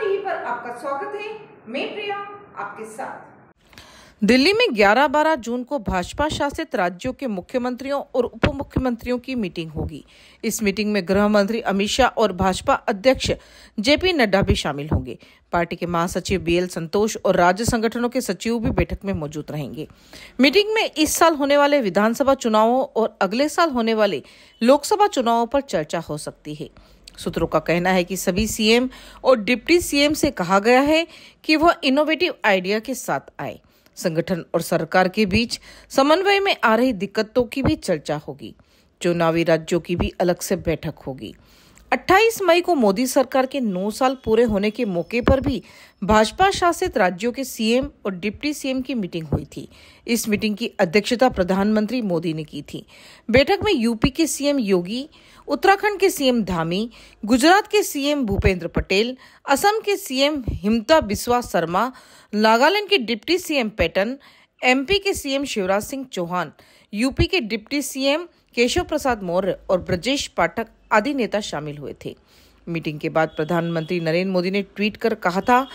TV पर आपका स्वागत है मैं प्रिया आपके साथ दिल्ली में 11-12 जून को भाजपा शासित राज्यों के मुख्यमंत्रियों और उप मुख्यमंत्रियों की मीटिंग होगी इस मीटिंग में गृह मंत्री अमित शाह और भाजपा अध्यक्ष जेपी नड्डा भी शामिल होंगे पार्टी के महासचिव बीएल संतोष और राज्य संगठनों के सचिव भी बैठक में मौजूद रहेंगे मीटिंग में इस साल होने वाले विधानसभा चुनावों और अगले साल होने वाले लोकसभा चुनावों पर चर्चा हो सकती है सूत्रों का कहना है कि सभी सीएम और डिप्टी सीएम से कहा गया है कि वह इनोवेटिव आइडिया के साथ आए संगठन और सरकार के बीच समन्वय में आ रही दिक्कतों की भी चर्चा होगी चुनावी राज्यों की भी अलग से बैठक होगी 28 मई को मोदी सरकार के 9 साल पूरे होने के मौके पर भी भाजपा शासित राज्यों के सीएम और डिप्टी सीएम की मीटिंग हुई थी इस मीटिंग की अध्यक्षता प्रधानमंत्री मोदी ने की थी बैठक में यूपी के सीएम योगी उत्तराखंड के सीएम धामी गुजरात के सीएम भूपेंद्र पटेल असम के सीएम हिमता बिस्वा शर्मा नागालैंड के डिप्टी सीएम पैटन एमपी के सीएम शिवराज सिंह चौहान यूपी के डिप्टी सीएम केशव प्रसाद मौर्य और ब्रजेश पाठक आदि नेता शामिल हुए थे मीटिंग के बाद प्रधानमंत्री नरेंद्र मोदी ने ट्वीट कर कहा था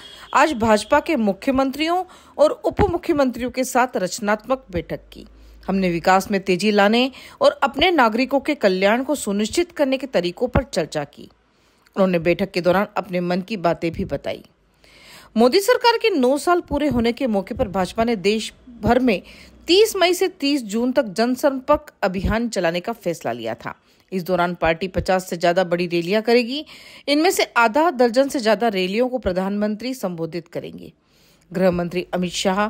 आज भाजपा के मुख्यमंत्रियों और उप मुख्यमंत्रियों के साथ रचनात्मक बैठक की हमने विकास में तेजी लाने और अपने नागरिकों के कल्याण को सुनिश्चित करने के तरीकों पर चर्चा की उन्होंने बैठक के दौरान अपने मन की बातें भी बताई मोदी सरकार के नौ साल पूरे होने के मौके पर भाजपा ने देश भर में 30 मई से 30 जून तक जनसंपर्क अभियान चलाने का फैसला लिया था इस दौरान पार्टी 50 से ज्यादा बड़ी रैलियां करेगी इनमें से आधा दर्जन से ज्यादा रैलियों को प्रधानमंत्री संबोधित करेंगे गृह मंत्री अमित शाह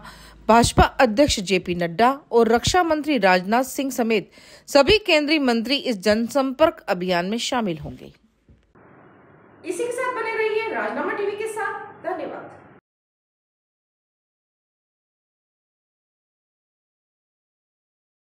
भाजपा अध्यक्ष जेपी नड्डा और रक्षा मंत्री राजनाथ सिंह समेत सभी केंद्रीय मंत्री इस जनसंपर्क अभियान में शामिल होंगे इसी के साथ बने रहिए राजनामा टीवी के साथ धन्यवाद